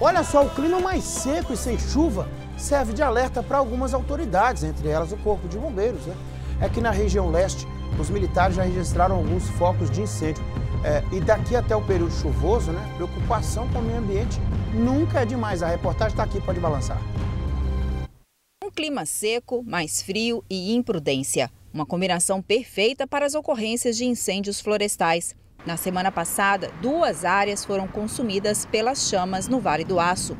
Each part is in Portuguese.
Olha só, o clima mais seco e sem chuva serve de alerta para algumas autoridades, entre elas o Corpo de Bombeiros. Né? É que na região leste, os militares já registraram alguns focos de incêndio. É, e daqui até o período chuvoso, né, preocupação com o meio ambiente nunca é demais. A reportagem está aqui, pode balançar. Um clima seco, mais frio e imprudência. Uma combinação perfeita para as ocorrências de incêndios florestais. Na semana passada, duas áreas foram consumidas pelas chamas no Vale do Aço.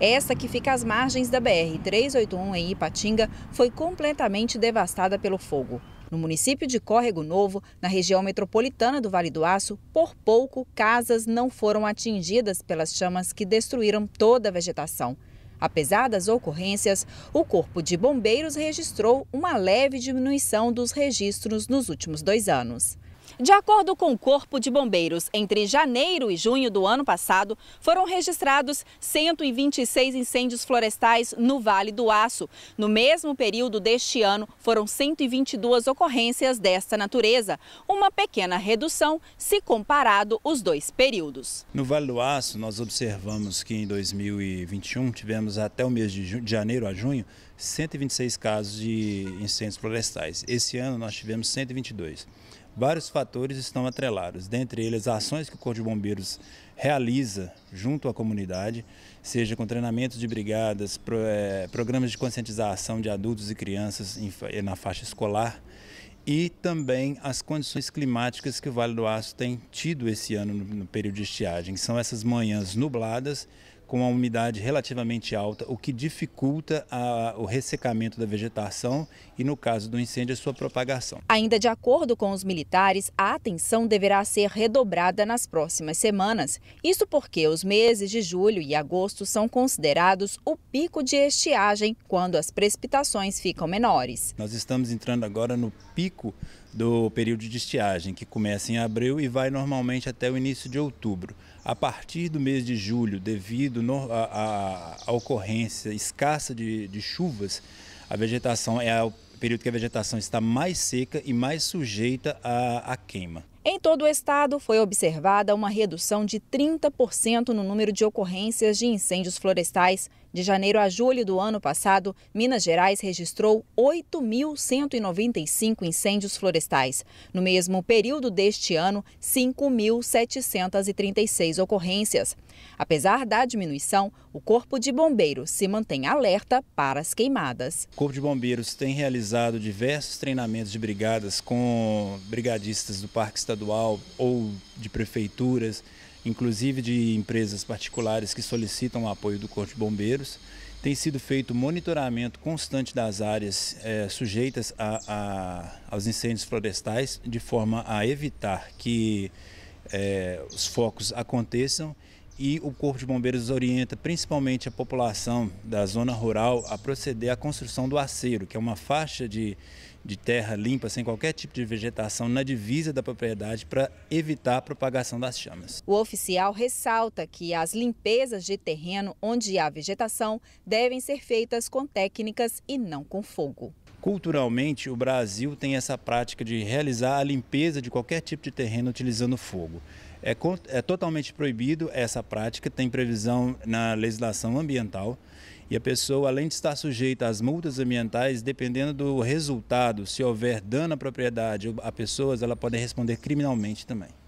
Essa que fica às margens da BR-381 em Ipatinga foi completamente devastada pelo fogo. No município de Córrego Novo, na região metropolitana do Vale do Aço, por pouco casas não foram atingidas pelas chamas que destruíram toda a vegetação. Apesar das ocorrências, o Corpo de Bombeiros registrou uma leve diminuição dos registros nos últimos dois anos. De acordo com o Corpo de Bombeiros, entre janeiro e junho do ano passado, foram registrados 126 incêndios florestais no Vale do Aço. No mesmo período deste ano, foram 122 ocorrências desta natureza, uma pequena redução se comparado os dois períodos. No Vale do Aço, nós observamos que em 2021 tivemos até o mês de, de janeiro a junho 126 casos de incêndios florestais. Esse ano nós tivemos 122 vários fatores estão atrelados, dentre eles ações que o Corpo de Bombeiros realiza junto à comunidade, seja com treinamentos de brigadas, pro, é, programas de conscientização de adultos e crianças em, na faixa escolar e também as condições climáticas que o Vale do Aço tem tido esse ano no, no período de estiagem, são essas manhãs nubladas com uma umidade relativamente alta, o que dificulta a, o ressecamento da vegetação e, no caso do incêndio, a sua propagação. Ainda de acordo com os militares, a atenção deverá ser redobrada nas próximas semanas. Isso porque os meses de julho e agosto são considerados o pico de estiagem, quando as precipitações ficam menores. Nós estamos entrando agora no pico do período de estiagem, que começa em abril e vai normalmente até o início de outubro. A partir do mês de julho, devido devido ocorrência escassa de, de chuvas, a vegetação é o período que a vegetação está mais seca e mais sujeita à, à queima. Em todo o estado, foi observada uma redução de 30% no número de ocorrências de incêndios florestais. De janeiro a julho do ano passado, Minas Gerais registrou 8.195 incêndios florestais. No mesmo período deste ano, 5.736 ocorrências. Apesar da diminuição, o Corpo de Bombeiros se mantém alerta para as queimadas. O Corpo de Bombeiros tem realizado diversos treinamentos de brigadas com brigadistas do Parque Estadual ou de prefeituras, inclusive de empresas particulares que solicitam o apoio do Corpo de Bombeiros. Tem sido feito monitoramento constante das áreas é, sujeitas a, a, aos incêndios florestais, de forma a evitar que é, os focos aconteçam e o Corpo de Bombeiros orienta principalmente a população da zona rural a proceder à construção do aceiro, que é uma faixa de, de terra limpa, sem qualquer tipo de vegetação, na divisa da propriedade para evitar a propagação das chamas. O oficial ressalta que as limpezas de terreno onde há vegetação devem ser feitas com técnicas e não com fogo. Culturalmente, o Brasil tem essa prática de realizar a limpeza de qualquer tipo de terreno utilizando fogo. É, é, totalmente proibido essa prática, tem previsão na legislação ambiental. E a pessoa, além de estar sujeita às multas ambientais, dependendo do resultado, se houver dano à propriedade ou a pessoas, ela pode responder criminalmente também.